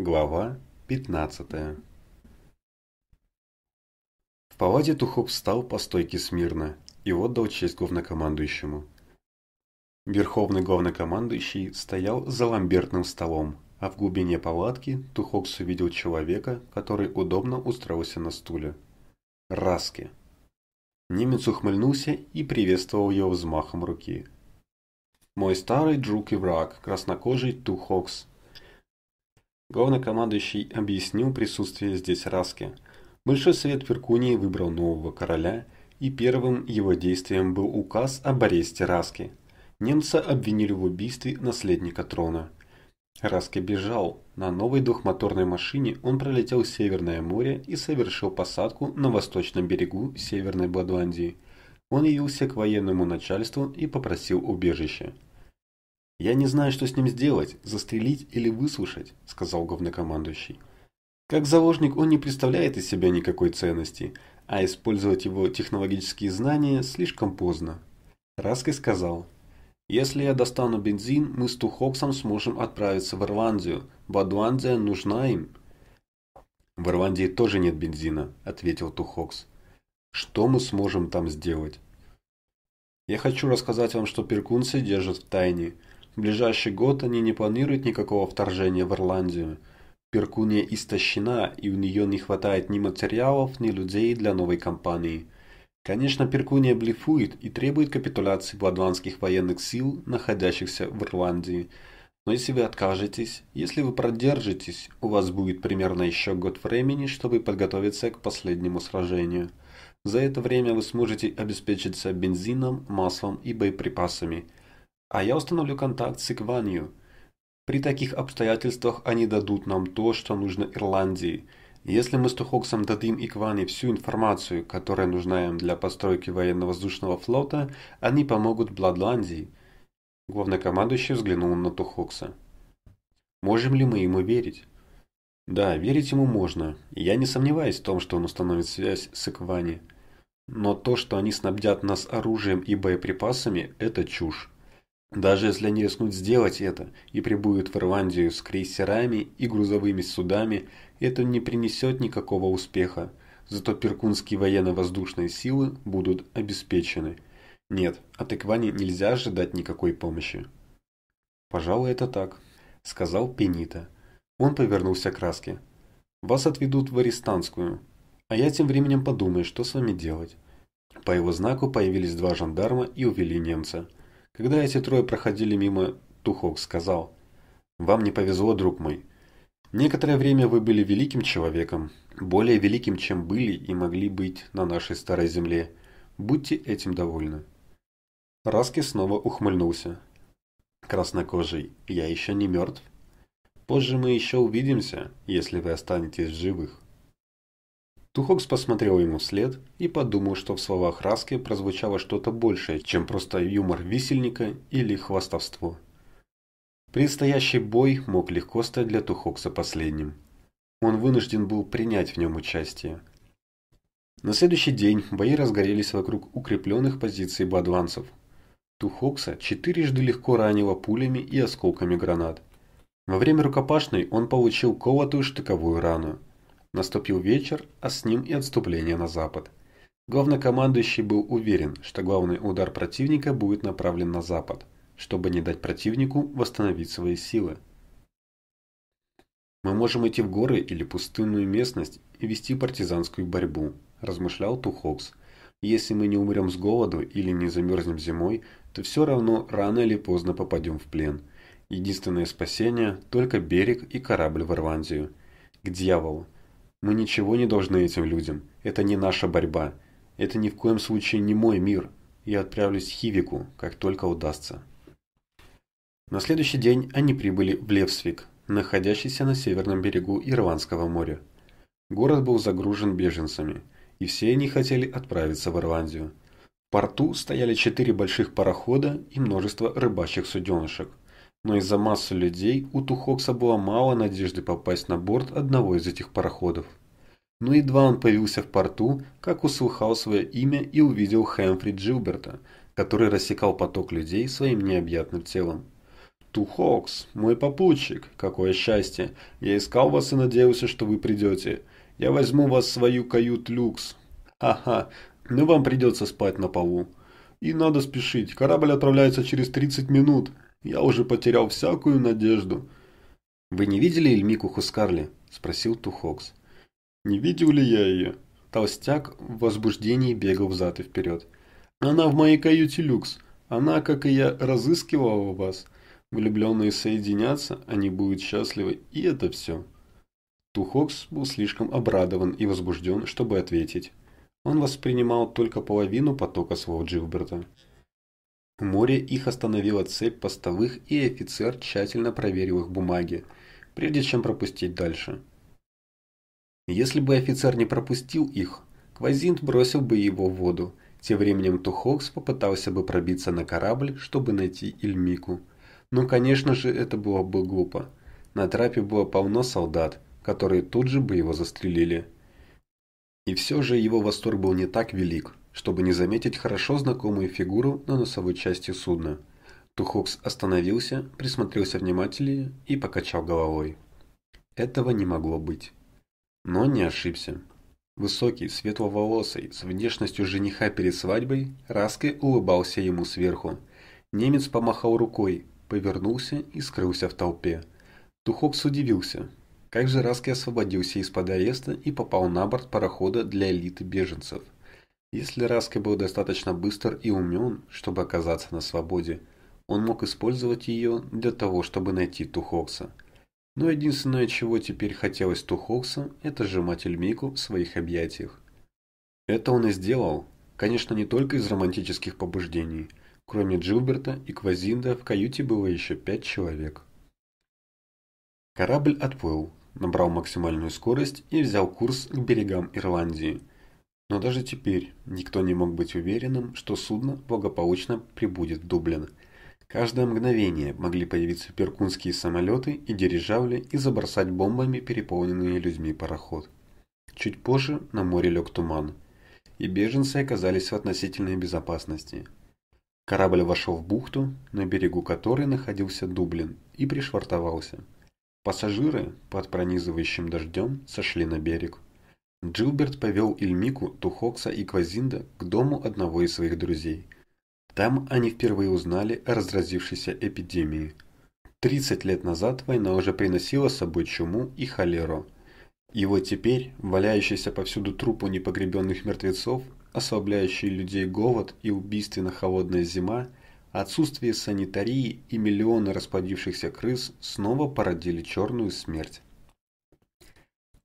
Глава 15 В палате Тухоп встал по стойке смирно и отдал честь главнокомандующему. Верховный главнокомандующий стоял за ламбертным столом, а в глубине палатки Тухокс увидел человека, который удобно устроился на стуле. Раски. Немец ухмыльнулся и приветствовал его взмахом руки. «Мой старый друг и враг, краснокожий Тухокс, Главнокомандующий объяснил присутствие здесь Раски. Большой совет Перкунии выбрал нового короля, и первым его действием был указ об аресте Раски. Немца обвинили в убийстве наследника трона. Раски бежал. На новой двухмоторной машине он пролетел Северное море и совершил посадку на восточном берегу Северной Бладландии. Он явился к военному начальству и попросил убежища. «Я не знаю, что с ним сделать, застрелить или выслушать», – сказал главнокомандующий. «Как заложник он не представляет из себя никакой ценности, а использовать его технологические знания слишком поздно». Раской сказал, «Если я достану бензин, мы с Тухоксом сможем отправиться в Ирландию. Бадуандия нужна им». «В Ирландии тоже нет бензина», – ответил Тухокс. «Что мы сможем там сделать?» «Я хочу рассказать вам, что перкунцы держат в тайне». В ближайший год они не планируют никакого вторжения в Ирландию. Перкуния истощена, и у нее не хватает ни материалов, ни людей для новой кампании. Конечно, Перкуния блефует и требует капитуляции бладландских военных сил, находящихся в Ирландии. Но если вы откажетесь, если вы продержитесь, у вас будет примерно еще год времени, чтобы подготовиться к последнему сражению. За это время вы сможете обеспечиться бензином, маслом и боеприпасами – а я установлю контакт с Икванью. При таких обстоятельствах они дадут нам то, что нужно Ирландии. Если мы с Тухоксом дадим Икване всю информацию, которая нужна им для постройки военно-воздушного флота, они помогут Бладландии. Главнокомандующий взглянул на Тухокса. Можем ли мы ему верить? Да, верить ему можно. Я не сомневаюсь в том, что он установит связь с Иквани. Но то, что они снабдят нас оружием и боеприпасами, это чушь. Даже если они рискнут сделать это и прибудут в Ирландию с крейсерами и грузовыми судами, это не принесет никакого успеха, зато перкунские военно-воздушные силы будут обеспечены. Нет, от Эквани нельзя ожидать никакой помощи. «Пожалуй, это так», — сказал Пенита. Он повернулся к Раске. «Вас отведут в Арестанскую, а я тем временем подумаю, что с вами делать». По его знаку появились два жандарма и увели немца. Когда эти трое проходили мимо, Тухок сказал, «Вам не повезло, друг мой. Некоторое время вы были великим человеком, более великим, чем были и могли быть на нашей старой земле. Будьте этим довольны». Раски снова ухмыльнулся. «Краснокожий, я еще не мертв. Позже мы еще увидимся, если вы останетесь в живых». Тухокс посмотрел ему вслед и подумал, что в словах Раски прозвучало что-то большее, чем просто юмор висельника или хвастовство. Предстоящий бой мог легко стать для Тухокса последним. Он вынужден был принять в нем участие. На следующий день бои разгорелись вокруг укрепленных позиций бадванцев. Тухокса четырежды легко ранило пулями и осколками гранат. Во время рукопашной он получил колотую штыковую рану. Наступил вечер, а с ним и отступление на запад. Главнокомандующий был уверен, что главный удар противника будет направлен на запад, чтобы не дать противнику восстановить свои силы. «Мы можем идти в горы или пустынную местность и вести партизанскую борьбу», – размышлял Тухокс. «Если мы не умрем с голоду или не замерзнем зимой, то все равно рано или поздно попадем в плен. Единственное спасение – только берег и корабль в Ирландию. К дьяволу! Мы ничего не должны этим людям. Это не наша борьба. Это ни в коем случае не мой мир. Я отправлюсь в Хивику, как только удастся. На следующий день они прибыли в Левсвик, находящийся на северном берегу Ирландского моря. Город был загружен беженцами, и все они хотели отправиться в Ирландию. В порту стояли четыре больших парохода и множество рыбачьих суденышек – но из-за массы людей у Тухокса было мало надежды попасть на борт одного из этих пароходов. Но едва он появился в порту, как услыхал свое имя и увидел Хэмфри Джилберта, который рассекал поток людей своим необъятным телом. «Тухокс, мой попутчик, какое счастье! Я искал вас и надеялся, что вы придете. Я возьму вас в свою кают-люкс. Ага, но ну вам придется спать на полу. И надо спешить, корабль отправляется через 30 минут». Я уже потерял всякую надежду. Вы не видели Эльмику Хускарли? Спросил Тухокс. Не видел ли я ее? Толстяк в возбуждении бегал взад и вперед. Она в моей каюте люкс. Она, как и я, разыскивала вас. Влюбленные соединятся, они будут счастливы, и это все. Тухокс был слишком обрадован и возбужден, чтобы ответить. Он воспринимал только половину потока слов Джилберта. Море их остановила цепь постовых, и офицер тщательно проверил их бумаги, прежде чем пропустить дальше. Если бы офицер не пропустил их, Квазинт бросил бы его в воду. Тем временем Тухокс попытался бы пробиться на корабль, чтобы найти Ильмику. Но, конечно же, это было бы глупо. На трапе было полно солдат, которые тут же бы его застрелили. И все же его восторг был не так велик чтобы не заметить хорошо знакомую фигуру на носовой части судна. Тухокс остановился, присмотрелся внимательнее и покачал головой. Этого не могло быть. Но не ошибся. Высокий, светловолосый, с внешностью жениха перед свадьбой, Раской улыбался ему сверху. Немец помахал рукой, повернулся и скрылся в толпе. Тухокс удивился. Как же Раской освободился из-под ареста и попал на борт парохода для элиты беженцев – если Раска был достаточно быстр и умен, чтобы оказаться на свободе, он мог использовать ее для того, чтобы найти Тухокса. Но единственное, чего теперь хотелось Тухокса, это сжимать Эльмику в своих объятиях. Это он и сделал, конечно, не только из романтических побуждений. Кроме Джилберта и Квазинда в каюте было еще пять человек. Корабль отплыл, набрал максимальную скорость и взял курс к берегам Ирландии. Но даже теперь никто не мог быть уверенным, что судно благополучно прибудет в Дублин. Каждое мгновение могли появиться перкунские самолеты и дирижабли и забросать бомбами переполненные людьми пароход. Чуть позже на море лег туман, и беженцы оказались в относительной безопасности. Корабль вошел в бухту, на берегу которой находился Дублин, и пришвартовался. Пассажиры под пронизывающим дождем сошли на берег. Джилберт повел Ильмику, Тухокса и Квазинда к дому одного из своих друзей. Там они впервые узнали о разразившейся эпидемии. Тридцать лет назад война уже приносила с собой чуму и холеру. И вот теперь, валяющиеся повсюду трупы непогребенных мертвецов, ослабляющий людей голод и убийственно холодная зима, отсутствие санитарии и миллионы расплодившихся крыс снова породили черную смерть.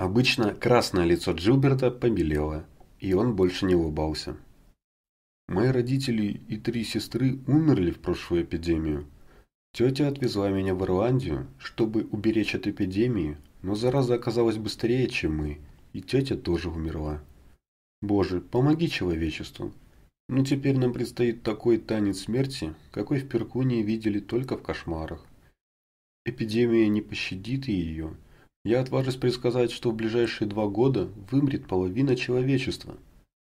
Обычно красное лицо Джилберта побелело, и он больше не улыбался. Мои родители и три сестры умерли в прошлую эпидемию. Тетя отвезла меня в Ирландию, чтобы уберечь от эпидемии, но зараза оказалась быстрее, чем мы, и тетя тоже умерла. Боже, помоги человечеству. Но теперь нам предстоит такой танец смерти, какой в Перкунии видели только в кошмарах. Эпидемия не пощадит ее, я отважусь предсказать, что в ближайшие два года вымрет половина человечества.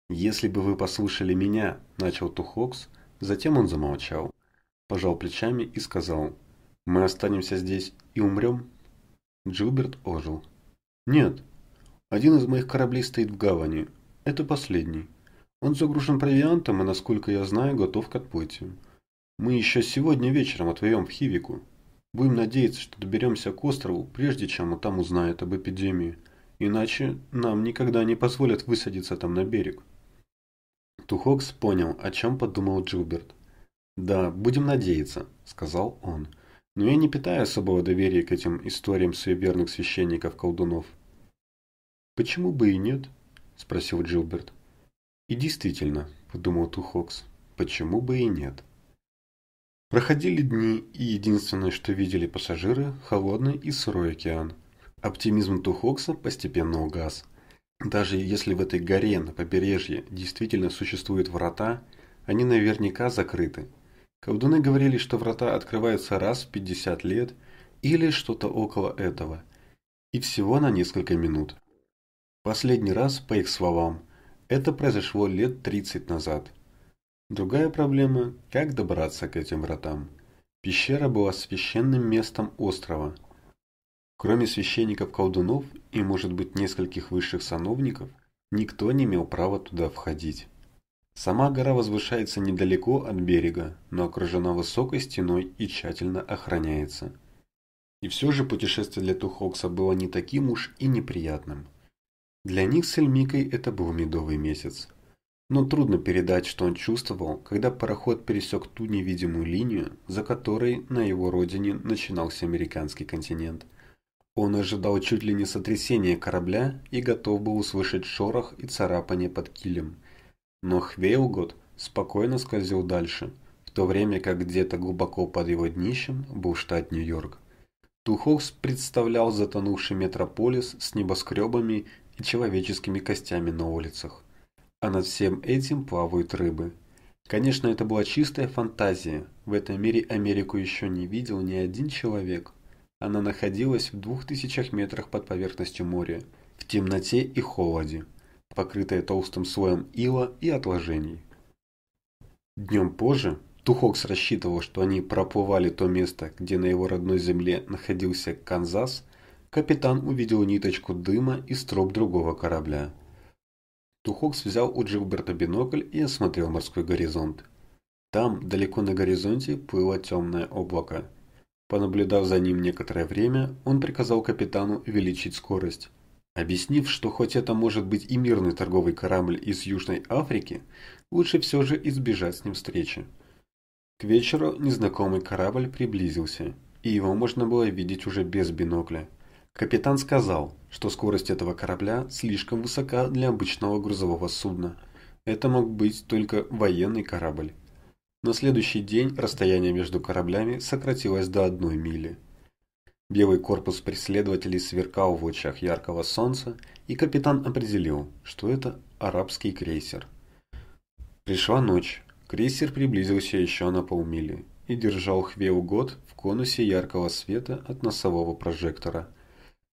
Если бы вы послушали меня, начал Тухокс, затем он замолчал, пожал плечами и сказал, мы останемся здесь и умрем. Джилберт ожил. Нет, один из моих кораблей стоит в гавани, это последний. Он загружен провиантом и, насколько я знаю, готов к отплытию. Мы еще сегодня вечером отвоем в Хивику. Будем надеяться, что доберемся к острову, прежде чем мы там узнает об эпидемии. Иначе нам никогда не позволят высадиться там на берег. Тухокс понял, о чем подумал Джилберт. «Да, будем надеяться», — сказал он. «Но я не питаю особого доверия к этим историям суеверных священников-колдунов». «Почему бы и нет?» — спросил Джилберт. «И действительно», — подумал Тухокс, — «почему бы и нет?» Проходили дни, и единственное, что видели пассажиры – холодный и сырой океан. Оптимизм Тухокса постепенно угас. Даже если в этой горе на побережье действительно существуют врата, они наверняка закрыты. Колдуны говорили, что врата открываются раз в 50 лет или что-то около этого, и всего на несколько минут. Последний раз, по их словам, это произошло лет 30 назад – Другая проблема – как добраться к этим вратам. Пещера была священным местом острова. Кроме священников-колдунов и, может быть, нескольких высших сановников, никто не имел права туда входить. Сама гора возвышается недалеко от берега, но окружена высокой стеной и тщательно охраняется. И все же путешествие для Тухокса было не таким уж и неприятным. Для них с Эльмикой это был медовый месяц. Но трудно передать, что он чувствовал, когда пароход пересек ту невидимую линию, за которой на его родине начинался американский континент. Он ожидал чуть ли не сотрясения корабля и готов был услышать шорох и царапание под килем. Но Хвейлгот спокойно скользил дальше, в то время как где-то глубоко под его днищем был штат Нью-Йорк. Тухокс представлял затонувший метрополис с небоскребами и человеческими костями на улицах а над всем этим плавают рыбы. Конечно, это была чистая фантазия. В этом мире Америку еще не видел ни один человек. Она находилась в двух тысячах метрах под поверхностью моря, в темноте и холоде, покрытая толстым слоем ила и отложений. Днем позже Тухокс рассчитывал, что они проплывали то место, где на его родной земле находился Канзас, капитан увидел ниточку дыма и строп другого корабля. Тухокс взял у Джилберта бинокль и осмотрел морской горизонт. Там, далеко на горизонте, плыло темное облако. Понаблюдав за ним некоторое время, он приказал капитану увеличить скорость. Объяснив, что хоть это может быть и мирный торговый корабль из Южной Африки, лучше все же избежать с ним встречи. К вечеру незнакомый корабль приблизился, и его можно было видеть уже без бинокля. Капитан сказал, что скорость этого корабля слишком высока для обычного грузового судна. Это мог быть только военный корабль. На следующий день расстояние между кораблями сократилось до одной мили. Белый корпус преследователей сверкал в лучах яркого солнца, и капитан определил, что это арабский крейсер. Пришла ночь. Крейсер приблизился еще на полмили и держал Хвеу год в конусе яркого света от носового прожектора.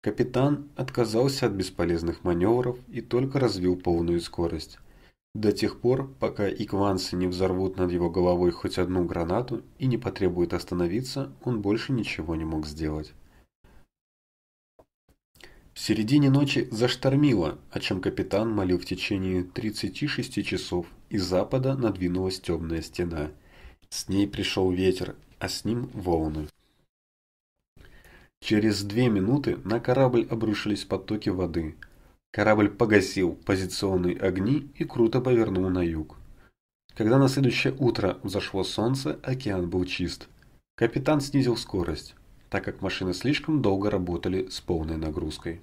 Капитан отказался от бесполезных маневров и только развил полную скорость. До тех пор, пока икванцы не взорвут над его головой хоть одну гранату и не потребует остановиться, он больше ничего не мог сделать. В середине ночи заштормило, о чем капитан молил в течение 36 часов, и запада надвинулась темная стена. С ней пришел ветер, а с ним волны. Через две минуты на корабль обрушились потоки воды. Корабль погасил позиционные огни и круто повернул на юг. Когда на следующее утро взошло солнце, океан был чист. Капитан снизил скорость, так как машины слишком долго работали с полной нагрузкой.